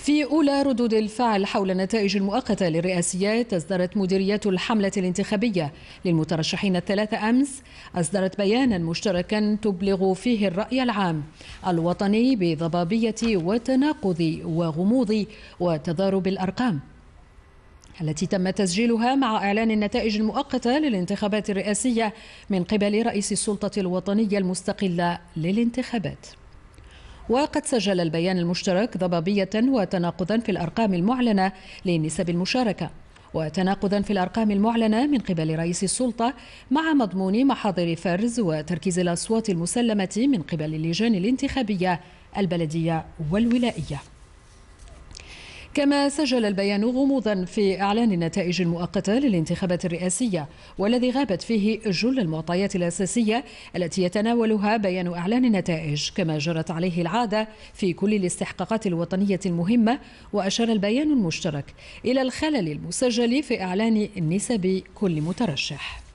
في أولى ردود الفعل حول النتائج المؤقتة للرئاسيات أصدرت مديريات الحملة الانتخابية للمترشحين الثلاثة أمس أصدرت بيانا مشتركا تبلغ فيه الرأي العام الوطني بضبابية وتناقض وغموض وتضارب الأرقام التي تم تسجيلها مع إعلان النتائج المؤقتة للانتخابات الرئاسية من قبل رئيس السلطة الوطنية المستقلة للانتخابات وقد سجل البيان المشترك ضبابية وتناقضا في الأرقام المعلنة لنسب المشاركة وتناقضا في الأرقام المعلنة من قبل رئيس السلطة مع مضمون محاضر فرز وتركيز الأصوات المسلمة من قبل اللجان الانتخابية البلدية والولائية كما سجل البيان غموضا في إعلان النتائج المؤقتة للانتخابات الرئاسية والذي غابت فيه جل المعطيات الأساسية التي يتناولها بيان إعلان النتائج كما جرت عليه العادة في كل الاستحقاقات الوطنية المهمة وأشار البيان المشترك إلى الخلل المسجل في إعلان نسب كل مترشح